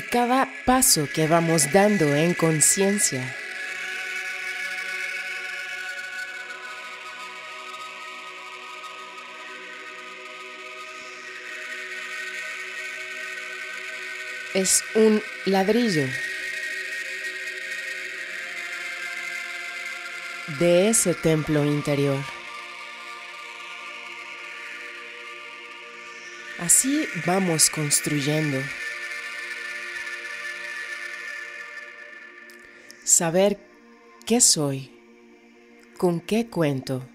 y cada paso que vamos dando en conciencia. Es un ladrillo de ese templo interior. Así vamos construyendo. Saber qué soy, con qué cuento,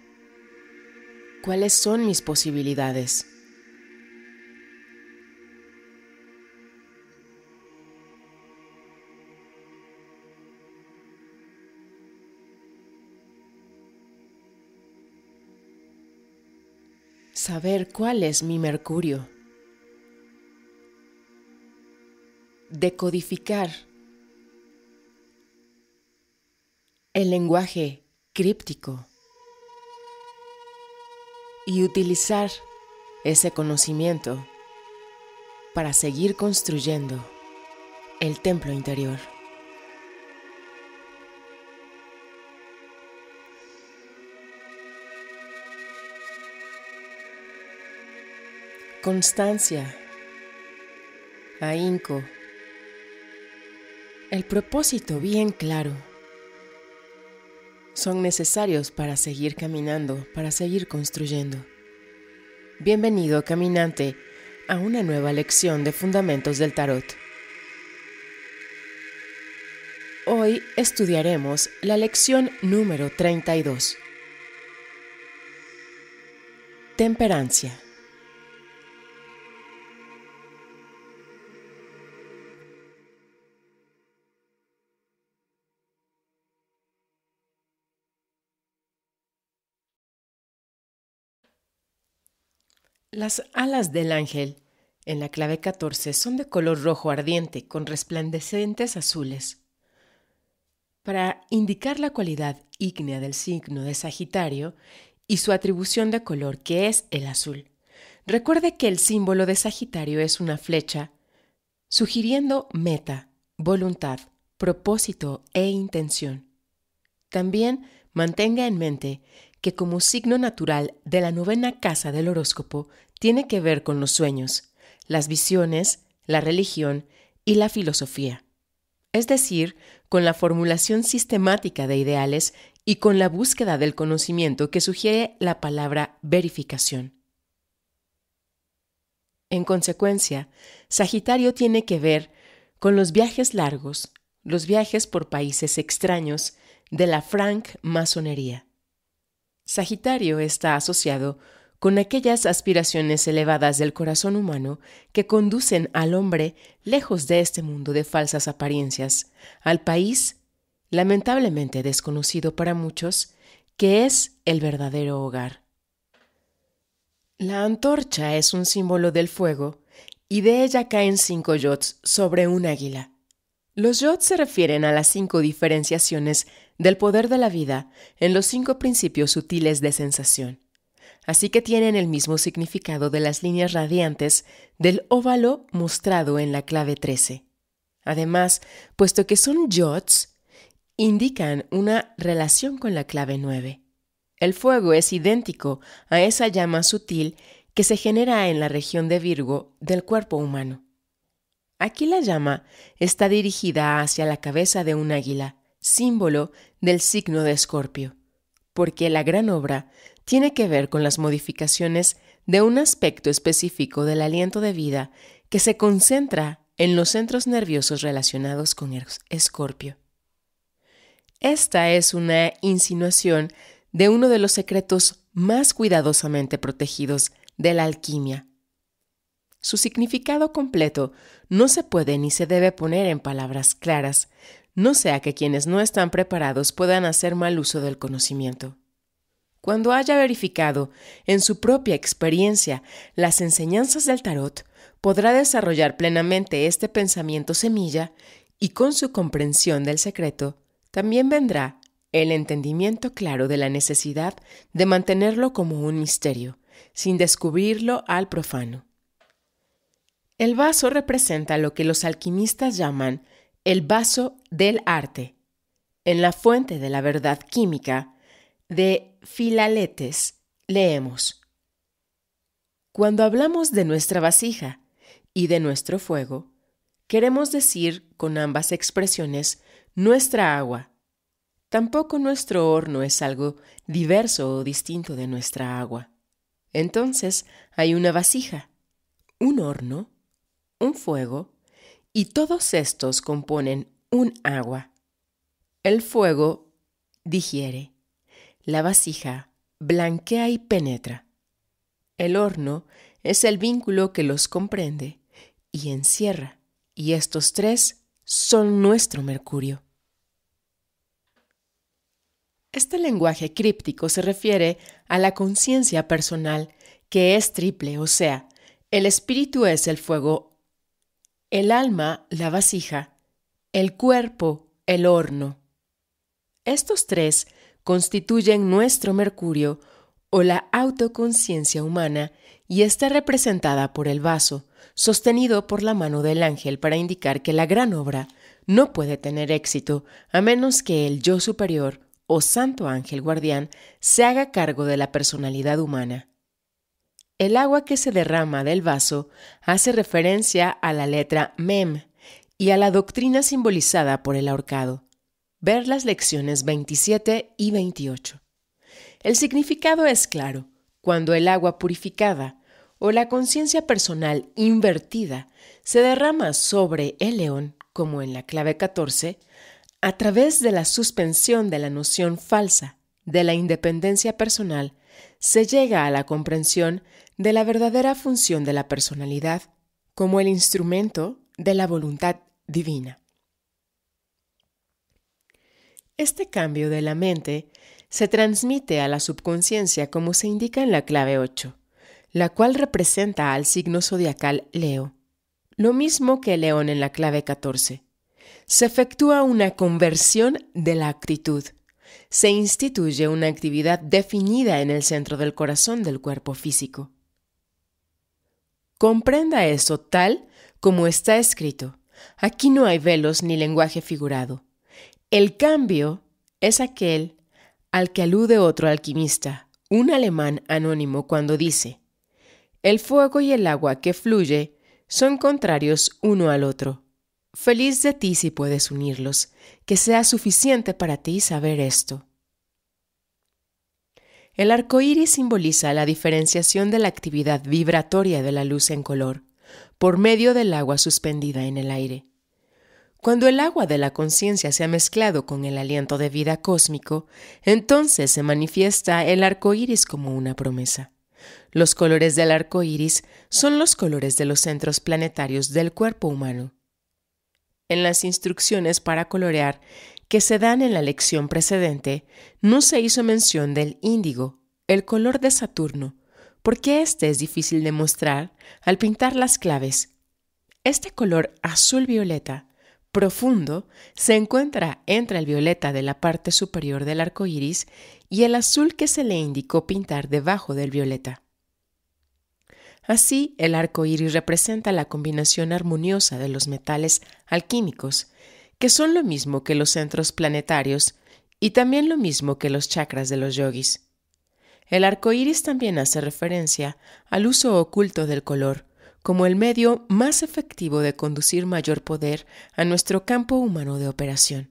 cuáles son mis posibilidades. Saber cuál es mi mercurio. Decodificar el lenguaje críptico y utilizar ese conocimiento para seguir construyendo el templo interior. Constancia, ahínco, el propósito bien claro son necesarios para seguir caminando, para seguir construyendo. Bienvenido, caminante, a una nueva lección de Fundamentos del Tarot. Hoy estudiaremos la lección número 32. Temperancia. Las alas del ángel en la clave 14 son de color rojo ardiente con resplandecientes azules. Para indicar la cualidad ígnea del signo de Sagitario y su atribución de color que es el azul. Recuerde que el símbolo de Sagitario es una flecha sugiriendo meta, voluntad, propósito e intención. También mantenga en mente que como signo natural de la novena casa del horóscopo, tiene que ver con los sueños, las visiones, la religión y la filosofía, es decir, con la formulación sistemática de ideales y con la búsqueda del conocimiento que sugiere la palabra verificación. En consecuencia, Sagitario tiene que ver con los viajes largos, los viajes por países extraños de la franc masonería. Sagitario está asociado con aquellas aspiraciones elevadas del corazón humano que conducen al hombre lejos de este mundo de falsas apariencias, al país, lamentablemente desconocido para muchos, que es el verdadero hogar. La antorcha es un símbolo del fuego y de ella caen cinco yots sobre un águila. Los yots se refieren a las cinco diferenciaciones del poder de la vida en los cinco principios sutiles de sensación así que tienen el mismo significado de las líneas radiantes del óvalo mostrado en la clave 13. Además, puesto que son yots, indican una relación con la clave 9. El fuego es idéntico a esa llama sutil que se genera en la región de Virgo del cuerpo humano. Aquí la llama está dirigida hacia la cabeza de un águila, símbolo del signo de Escorpio, porque la gran obra tiene que ver con las modificaciones de un aspecto específico del aliento de vida que se concentra en los centros nerviosos relacionados con el escorpio. Esta es una insinuación de uno de los secretos más cuidadosamente protegidos de la alquimia. Su significado completo no se puede ni se debe poner en palabras claras, no sea que quienes no están preparados puedan hacer mal uso del conocimiento. Cuando haya verificado en su propia experiencia las enseñanzas del tarot, podrá desarrollar plenamente este pensamiento semilla y con su comprensión del secreto, también vendrá el entendimiento claro de la necesidad de mantenerlo como un misterio, sin descubrirlo al profano. El vaso representa lo que los alquimistas llaman el vaso del arte, en la fuente de la verdad química, de Filaletes, leemos. Cuando hablamos de nuestra vasija y de nuestro fuego, queremos decir con ambas expresiones nuestra agua. Tampoco nuestro horno es algo diverso o distinto de nuestra agua. Entonces hay una vasija, un horno, un fuego, y todos estos componen un agua. El fuego digiere la vasija blanquea y penetra. El horno es el vínculo que los comprende y encierra, y estos tres son nuestro mercurio. Este lenguaje críptico se refiere a la conciencia personal, que es triple, o sea, el espíritu es el fuego, el alma la vasija, el cuerpo el horno. Estos tres constituyen nuestro mercurio o la autoconciencia humana y está representada por el vaso, sostenido por la mano del ángel para indicar que la gran obra no puede tener éxito a menos que el yo superior o santo ángel guardián se haga cargo de la personalidad humana. El agua que se derrama del vaso hace referencia a la letra Mem y a la doctrina simbolizada por el ahorcado ver las lecciones 27 y 28. El significado es claro. Cuando el agua purificada o la conciencia personal invertida se derrama sobre el león, como en la clave 14, a través de la suspensión de la noción falsa de la independencia personal, se llega a la comprensión de la verdadera función de la personalidad como el instrumento de la voluntad divina. Este cambio de la mente se transmite a la subconsciencia como se indica en la clave 8, la cual representa al signo zodiacal Leo, lo mismo que León en la clave 14. Se efectúa una conversión de la actitud. Se instituye una actividad definida en el centro del corazón del cuerpo físico. Comprenda eso tal como está escrito. Aquí no hay velos ni lenguaje figurado. El cambio es aquel al que alude otro alquimista, un alemán anónimo, cuando dice, el fuego y el agua que fluye son contrarios uno al otro. Feliz de ti si puedes unirlos, que sea suficiente para ti saber esto. El arco iris simboliza la diferenciación de la actividad vibratoria de la luz en color por medio del agua suspendida en el aire. Cuando el agua de la conciencia se ha mezclado con el aliento de vida cósmico, entonces se manifiesta el arco iris como una promesa. Los colores del arco iris son los colores de los centros planetarios del cuerpo humano. En las instrucciones para colorear que se dan en la lección precedente, no se hizo mención del índigo, el color de Saturno, porque este es difícil de mostrar al pintar las claves. Este color azul-violeta profundo se encuentra entre el violeta de la parte superior del arco iris y el azul que se le indicó pintar debajo del violeta. Así, el arco iris representa la combinación armoniosa de los metales alquímicos, que son lo mismo que los centros planetarios y también lo mismo que los chakras de los yogis. El arco iris también hace referencia al uso oculto del color, como el medio más efectivo de conducir mayor poder a nuestro campo humano de operación.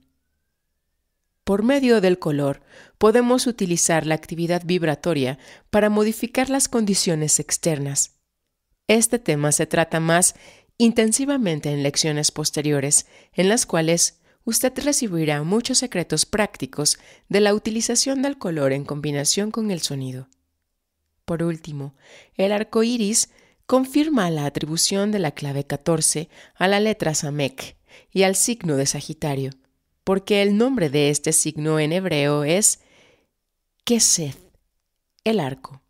Por medio del color, podemos utilizar la actividad vibratoria para modificar las condiciones externas. Este tema se trata más intensivamente en lecciones posteriores, en las cuales usted recibirá muchos secretos prácticos de la utilización del color en combinación con el sonido. Por último, el arco iris confirma la atribución de la clave 14 a la letra Samek y al signo de Sagitario, porque el nombre de este signo en hebreo es Kesed, el arco.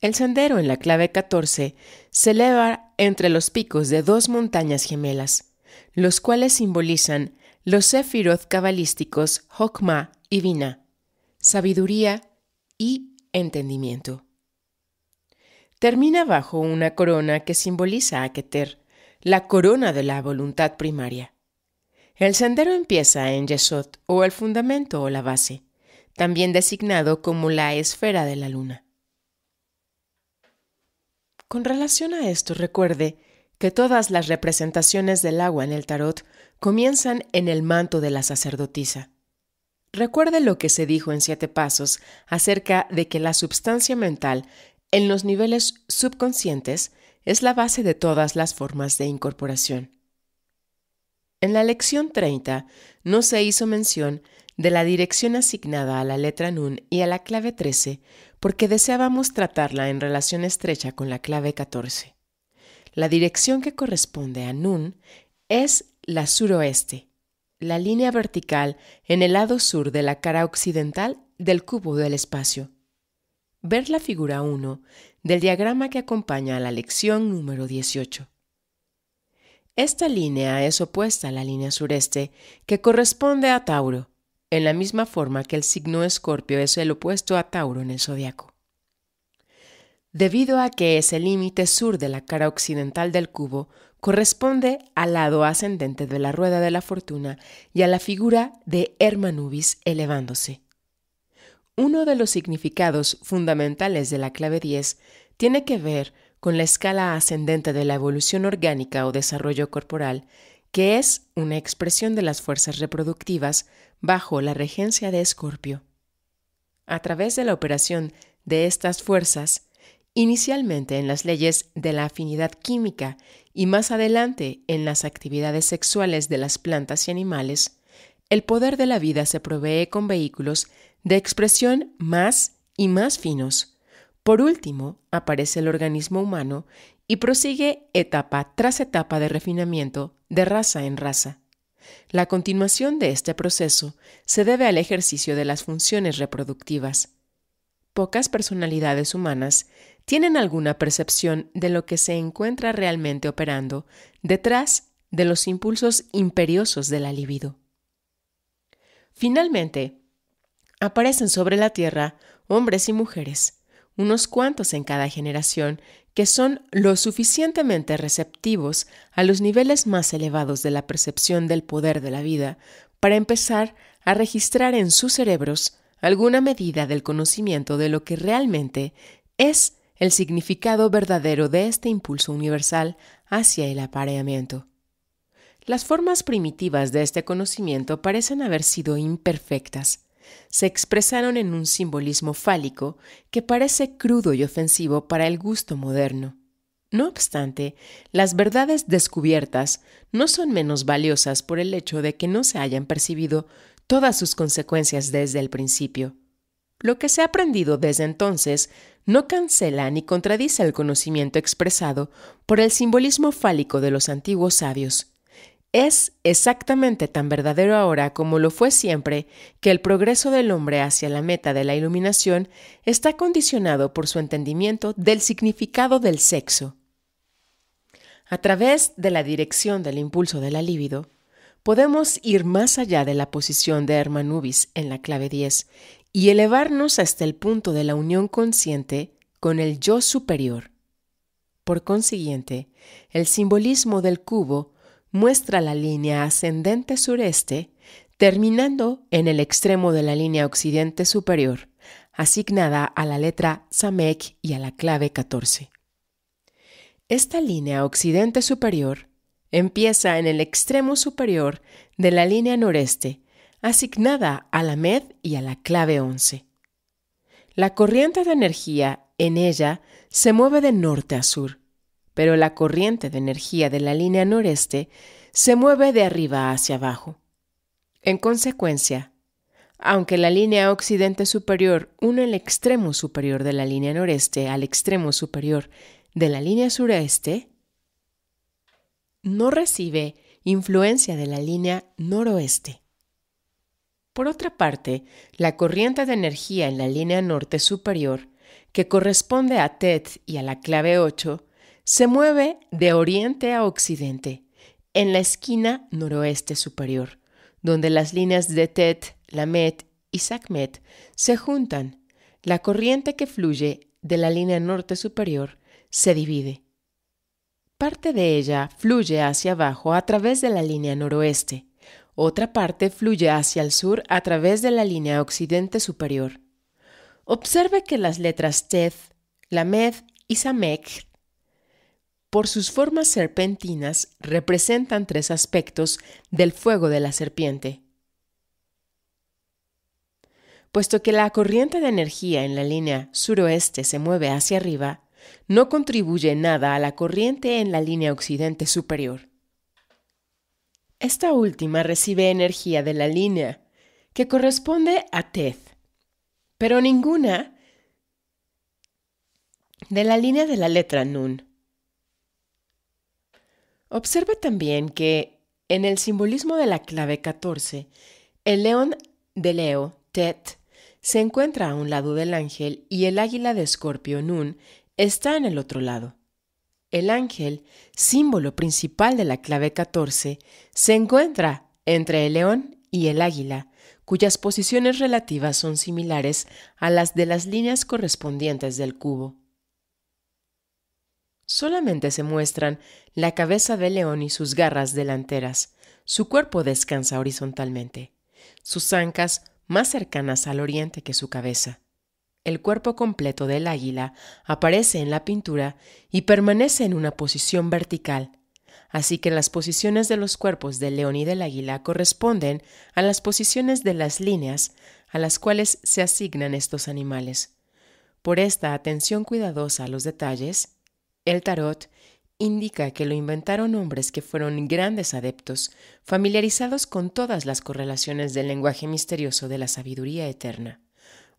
El sendero en la clave 14 se eleva entre los picos de dos montañas gemelas, los cuales simbolizan los sefirot cabalísticos Hokma y Vina, sabiduría y entendimiento termina bajo una corona que simboliza a Keter, la corona de la voluntad primaria. El sendero empieza en Yesod, o el fundamento o la base, también designado como la esfera de la luna. Con relación a esto, recuerde que todas las representaciones del agua en el tarot comienzan en el manto de la sacerdotisa. Recuerde lo que se dijo en Siete Pasos acerca de que la substancia mental en los niveles subconscientes es la base de todas las formas de incorporación. En la lección 30 no se hizo mención de la dirección asignada a la letra Nun y a la clave 13 porque deseábamos tratarla en relación estrecha con la clave 14. La dirección que corresponde a Nun es la suroeste, la línea vertical en el lado sur de la cara occidental del cubo del espacio, ver la figura 1 del diagrama que acompaña a la lección número 18. Esta línea es opuesta a la línea sureste que corresponde a Tauro, en la misma forma que el signo Escorpio es el opuesto a Tauro en el zodiaco. Debido a que ese límite sur de la cara occidental del cubo corresponde al lado ascendente de la rueda de la fortuna y a la figura de Hermanubis elevándose. Uno de los significados fundamentales de la clave 10 tiene que ver con la escala ascendente de la evolución orgánica o desarrollo corporal, que es una expresión de las fuerzas reproductivas bajo la regencia de Escorpio. A través de la operación de estas fuerzas, inicialmente en las leyes de la afinidad química y más adelante en las actividades sexuales de las plantas y animales, el poder de la vida se provee con vehículos de expresión más y más finos. Por último, aparece el organismo humano y prosigue etapa tras etapa de refinamiento de raza en raza. La continuación de este proceso se debe al ejercicio de las funciones reproductivas. Pocas personalidades humanas tienen alguna percepción de lo que se encuentra realmente operando detrás de los impulsos imperiosos de la libido. Finalmente, aparecen sobre la Tierra hombres y mujeres, unos cuantos en cada generación, que son lo suficientemente receptivos a los niveles más elevados de la percepción del poder de la vida para empezar a registrar en sus cerebros alguna medida del conocimiento de lo que realmente es el significado verdadero de este impulso universal hacia el apareamiento. Las formas primitivas de este conocimiento parecen haber sido imperfectas, se expresaron en un simbolismo fálico que parece crudo y ofensivo para el gusto moderno. No obstante, las verdades descubiertas no son menos valiosas por el hecho de que no se hayan percibido todas sus consecuencias desde el principio. Lo que se ha aprendido desde entonces no cancela ni contradice el conocimiento expresado por el simbolismo fálico de los antiguos sabios es exactamente tan verdadero ahora como lo fue siempre que el progreso del hombre hacia la meta de la iluminación está condicionado por su entendimiento del significado del sexo. A través de la dirección del impulso de la libido, podemos ir más allá de la posición de Hermanubis en la clave 10 y elevarnos hasta el punto de la unión consciente con el yo superior. Por consiguiente, el simbolismo del cubo muestra la línea ascendente sureste, terminando en el extremo de la línea occidente superior, asignada a la letra Samek y a la clave 14. Esta línea occidente superior empieza en el extremo superior de la línea noreste, asignada a la MED y a la clave 11. La corriente de energía en ella se mueve de norte a sur, pero la corriente de energía de la línea noreste se mueve de arriba hacia abajo. En consecuencia, aunque la línea occidente superior une el extremo superior de la línea noreste al extremo superior de la línea sureste, no recibe influencia de la línea noroeste. Por otra parte, la corriente de energía en la línea norte superior, que corresponde a TED y a la clave 8, se mueve de oriente a occidente, en la esquina noroeste superior, donde las líneas de Tet, Lamet y Sakmet se juntan. La corriente que fluye de la línea norte superior se divide. Parte de ella fluye hacia abajo a través de la línea noroeste. Otra parte fluye hacia el sur a través de la línea occidente superior. Observe que las letras Teth, Lamed y Samek por sus formas serpentinas representan tres aspectos del fuego de la serpiente. Puesto que la corriente de energía en la línea suroeste se mueve hacia arriba, no contribuye nada a la corriente en la línea occidente superior. Esta última recibe energía de la línea, que corresponde a Teth, pero ninguna de la línea de la letra Nun. Observe también que en el simbolismo de la clave 14, el león de Leo, Tet, se encuentra a un lado del ángel y el águila de Escorpio, Nun, está en el otro lado. El ángel, símbolo principal de la clave 14, se encuentra entre el león y el águila, cuyas posiciones relativas son similares a las de las líneas correspondientes del cubo. Solamente se muestran la cabeza del león y sus garras delanteras. Su cuerpo descansa horizontalmente. Sus ancas más cercanas al oriente que su cabeza. El cuerpo completo del águila aparece en la pintura y permanece en una posición vertical, así que las posiciones de los cuerpos del león y del águila corresponden a las posiciones de las líneas a las cuales se asignan estos animales. Por esta atención cuidadosa a los detalles, el tarot indica que lo inventaron hombres que fueron grandes adeptos, familiarizados con todas las correlaciones del lenguaje misterioso de la sabiduría eterna.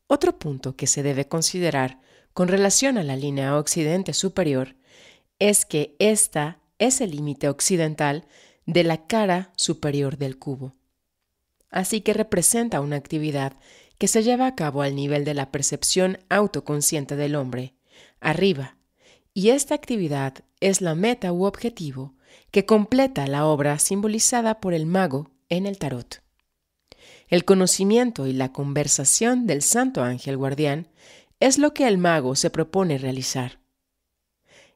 Otro punto que se debe considerar con relación a la línea occidente superior es que esta es el límite occidental de la cara superior del cubo. Así que representa una actividad que se lleva a cabo al nivel de la percepción autoconsciente del hombre, arriba, y esta actividad es la meta u objetivo que completa la obra simbolizada por el mago en el tarot. El conocimiento y la conversación del santo ángel guardián es lo que el mago se propone realizar.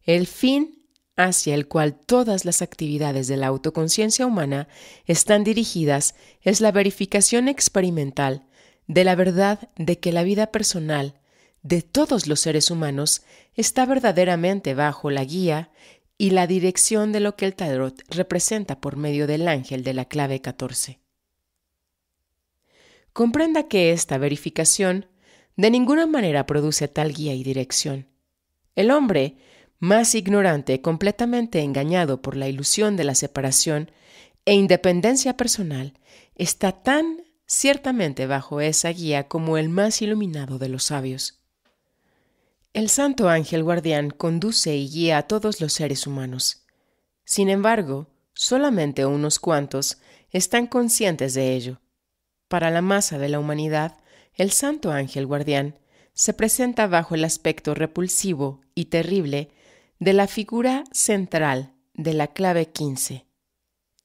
El fin hacia el cual todas las actividades de la autoconciencia humana están dirigidas es la verificación experimental de la verdad de que la vida personal de todos los seres humanos está verdaderamente bajo la guía y la dirección de lo que el tarot representa por medio del ángel de la clave 14. Comprenda que esta verificación de ninguna manera produce tal guía y dirección. El hombre, más ignorante, completamente engañado por la ilusión de la separación e independencia personal, está tan ciertamente bajo esa guía como el más iluminado de los sabios. El santo ángel guardián conduce y guía a todos los seres humanos. Sin embargo, solamente unos cuantos están conscientes de ello. Para la masa de la humanidad, el santo ángel guardián se presenta bajo el aspecto repulsivo y terrible de la figura central de la clave 15,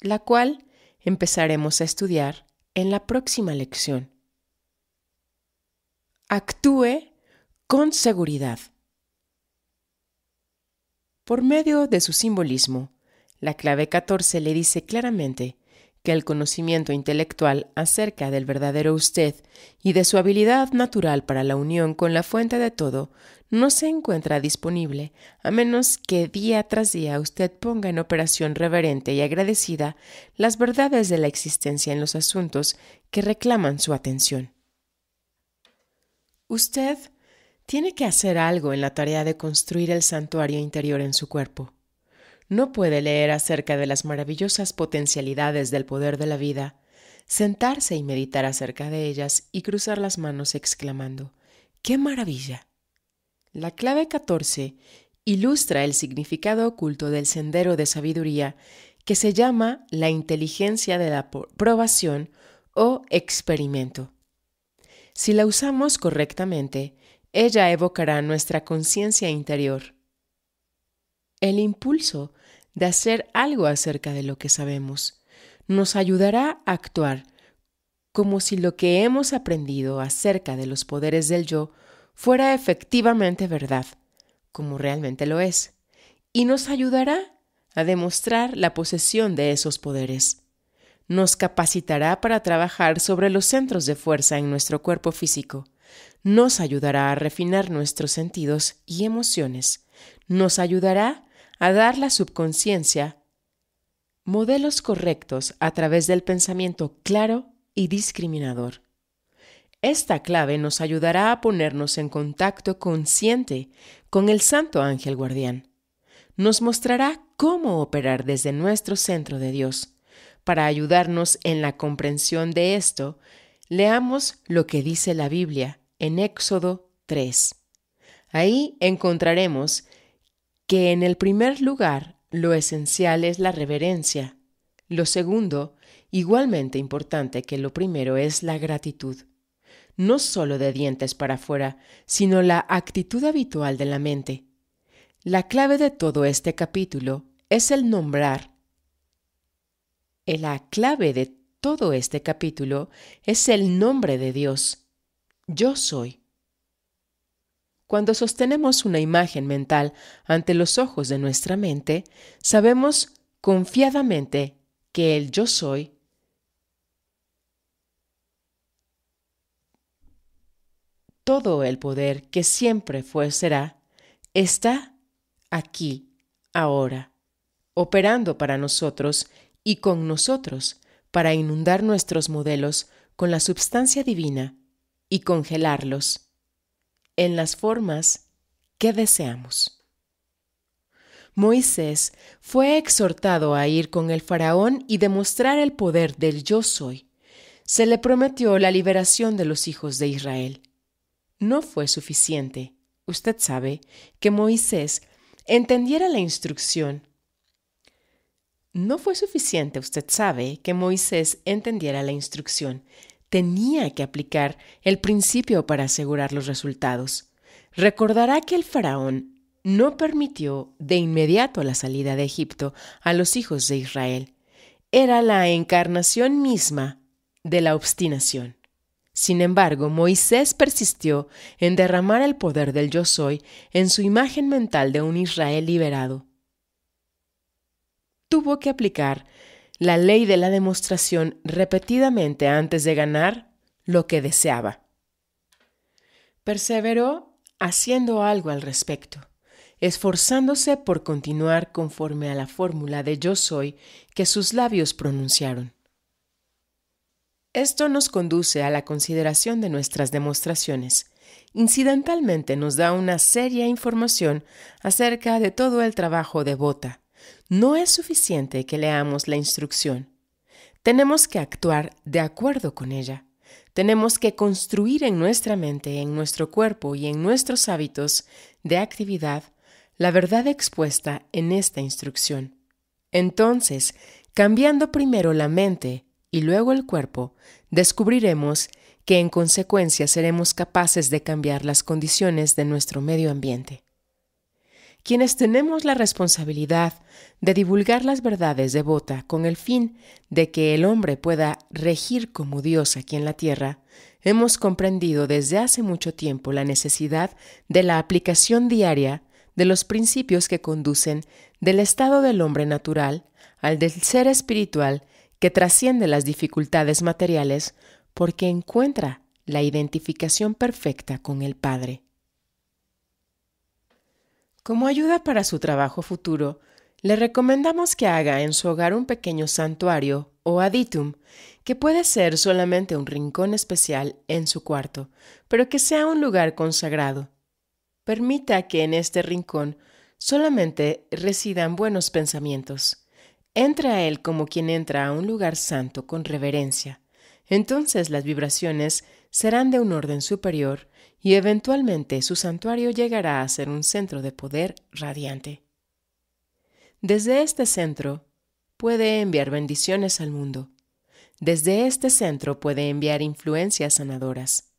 la cual empezaremos a estudiar en la próxima lección. Actúe con seguridad. Por medio de su simbolismo, la clave 14 le dice claramente que el conocimiento intelectual acerca del verdadero usted y de su habilidad natural para la unión con la fuente de todo no se encuentra disponible a menos que día tras día usted ponga en operación reverente y agradecida las verdades de la existencia en los asuntos que reclaman su atención. Usted tiene que hacer algo en la tarea de construir el santuario interior en su cuerpo. No puede leer acerca de las maravillosas potencialidades del poder de la vida, sentarse y meditar acerca de ellas y cruzar las manos exclamando, ¡Qué maravilla! La clave 14 ilustra el significado oculto del sendero de sabiduría que se llama la inteligencia de la probación o experimento. Si la usamos correctamente, ella evocará nuestra conciencia interior, el impulso de hacer algo acerca de lo que sabemos. Nos ayudará a actuar como si lo que hemos aprendido acerca de los poderes del yo fuera efectivamente verdad, como realmente lo es, y nos ayudará a demostrar la posesión de esos poderes. Nos capacitará para trabajar sobre los centros de fuerza en nuestro cuerpo físico, nos ayudará a refinar nuestros sentidos y emociones, nos ayudará a dar la subconsciencia modelos correctos a través del pensamiento claro y discriminador. Esta clave nos ayudará a ponernos en contacto consciente con el Santo Ángel Guardián. Nos mostrará cómo operar desde nuestro centro de Dios. Para ayudarnos en la comprensión de esto, Leamos lo que dice la Biblia en Éxodo 3. Ahí encontraremos que en el primer lugar lo esencial es la reverencia. Lo segundo, igualmente importante que lo primero, es la gratitud. No solo de dientes para afuera, sino la actitud habitual de la mente. La clave de todo este capítulo es el nombrar. La clave de todo este capítulo es el nombre de Dios. Yo soy. Cuando sostenemos una imagen mental ante los ojos de nuestra mente, sabemos confiadamente que el yo soy todo el poder que siempre fue será, está aquí, ahora, operando para nosotros y con nosotros, para inundar nuestros modelos con la substancia divina y congelarlos en las formas que deseamos. Moisés fue exhortado a ir con el faraón y demostrar el poder del yo soy. Se le prometió la liberación de los hijos de Israel. No fue suficiente, usted sabe, que Moisés entendiera la instrucción no fue suficiente, usted sabe, que Moisés entendiera la instrucción. Tenía que aplicar el principio para asegurar los resultados. Recordará que el faraón no permitió de inmediato la salida de Egipto a los hijos de Israel. Era la encarnación misma de la obstinación. Sin embargo, Moisés persistió en derramar el poder del yo soy en su imagen mental de un Israel liberado tuvo que aplicar la ley de la demostración repetidamente antes de ganar lo que deseaba. Perseveró haciendo algo al respecto, esforzándose por continuar conforme a la fórmula de yo soy que sus labios pronunciaron. Esto nos conduce a la consideración de nuestras demostraciones. Incidentalmente nos da una seria información acerca de todo el trabajo de Bota, no es suficiente que leamos la instrucción. Tenemos que actuar de acuerdo con ella. Tenemos que construir en nuestra mente, en nuestro cuerpo y en nuestros hábitos de actividad la verdad expuesta en esta instrucción. Entonces, cambiando primero la mente y luego el cuerpo, descubriremos que en consecuencia seremos capaces de cambiar las condiciones de nuestro medio ambiente quienes tenemos la responsabilidad de divulgar las verdades de con el fin de que el hombre pueda regir como Dios aquí en la tierra, hemos comprendido desde hace mucho tiempo la necesidad de la aplicación diaria de los principios que conducen del estado del hombre natural al del ser espiritual que trasciende las dificultades materiales porque encuentra la identificación perfecta con el Padre. Como ayuda para su trabajo futuro, le recomendamos que haga en su hogar un pequeño santuario o aditum, que puede ser solamente un rincón especial en su cuarto, pero que sea un lugar consagrado. Permita que en este rincón solamente residan buenos pensamientos. Entra a él como quien entra a un lugar santo con reverencia. Entonces las vibraciones serán de un orden superior y eventualmente su santuario llegará a ser un centro de poder radiante. Desde este centro puede enviar bendiciones al mundo. Desde este centro puede enviar influencias sanadoras.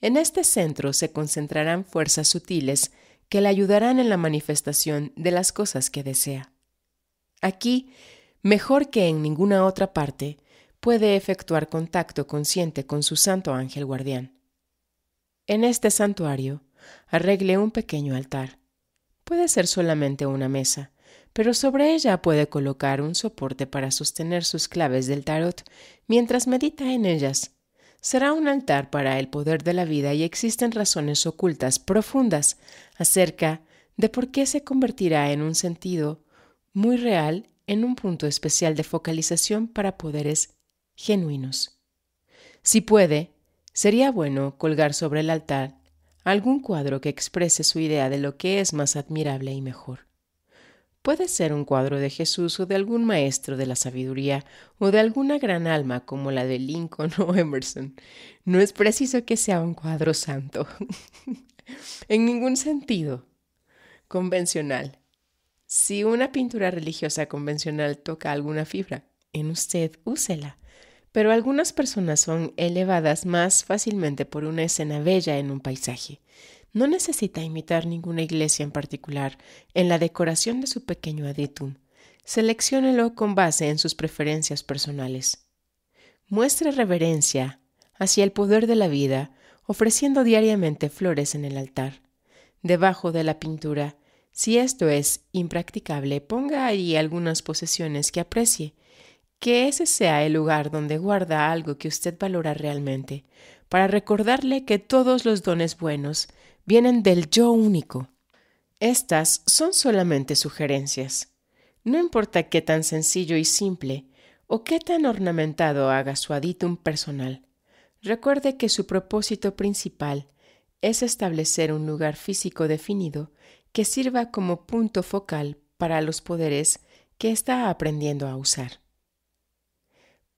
En este centro se concentrarán fuerzas sutiles que le ayudarán en la manifestación de las cosas que desea. Aquí, mejor que en ninguna otra parte, puede efectuar contacto consciente con su santo ángel guardián en este santuario arregle un pequeño altar. Puede ser solamente una mesa, pero sobre ella puede colocar un soporte para sostener sus claves del tarot mientras medita en ellas. Será un altar para el poder de la vida y existen razones ocultas profundas acerca de por qué se convertirá en un sentido muy real en un punto especial de focalización para poderes genuinos. Si puede, Sería bueno colgar sobre el altar algún cuadro que exprese su idea de lo que es más admirable y mejor. Puede ser un cuadro de Jesús o de algún maestro de la sabiduría o de alguna gran alma como la de Lincoln o Emerson. No es preciso que sea un cuadro santo. en ningún sentido. Convencional. Si una pintura religiosa convencional toca alguna fibra, en usted úsela. Pero algunas personas son elevadas más fácilmente por una escena bella en un paisaje. No necesita imitar ninguna iglesia en particular en la decoración de su pequeño aditum. Selecciónelo con base en sus preferencias personales. Muestre reverencia hacia el poder de la vida, ofreciendo diariamente flores en el altar. Debajo de la pintura, si esto es impracticable, ponga allí algunas posesiones que aprecie que ese sea el lugar donde guarda algo que usted valora realmente, para recordarle que todos los dones buenos vienen del yo único. Estas son solamente sugerencias. No importa qué tan sencillo y simple o qué tan ornamentado haga su aditum personal, recuerde que su propósito principal es establecer un lugar físico definido que sirva como punto focal para los poderes que está aprendiendo a usar.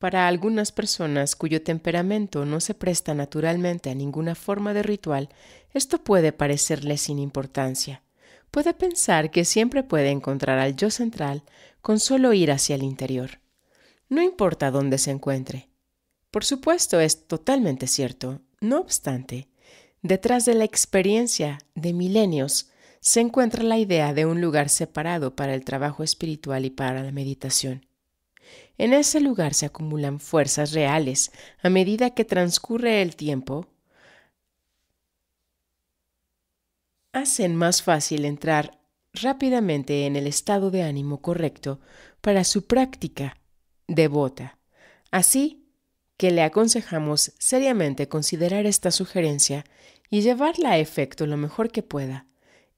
Para algunas personas cuyo temperamento no se presta naturalmente a ninguna forma de ritual, esto puede parecerle sin importancia. Puede pensar que siempre puede encontrar al yo central con solo ir hacia el interior. No importa dónde se encuentre. Por supuesto, es totalmente cierto. No obstante, detrás de la experiencia de milenios se encuentra la idea de un lugar separado para el trabajo espiritual y para la meditación. En ese lugar se acumulan fuerzas reales a medida que transcurre el tiempo. Hacen más fácil entrar rápidamente en el estado de ánimo correcto para su práctica devota. Así que le aconsejamos seriamente considerar esta sugerencia y llevarla a efecto lo mejor que pueda.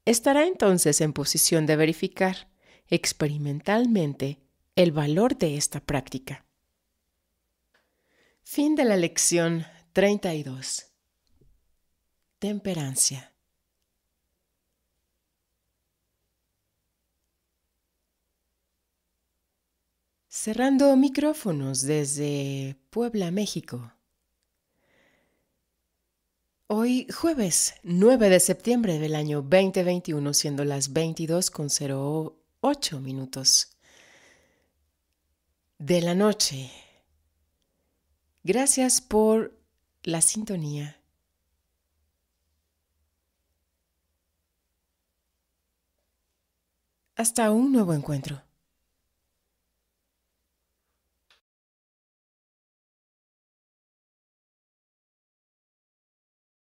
Estará entonces en posición de verificar experimentalmente el valor de esta práctica. Fin de la lección 32. Temperancia. Cerrando micrófonos desde Puebla, México. Hoy jueves 9 de septiembre del año 2021, siendo las con 22.08 minutos de la noche. Gracias por la sintonía. Hasta un nuevo encuentro.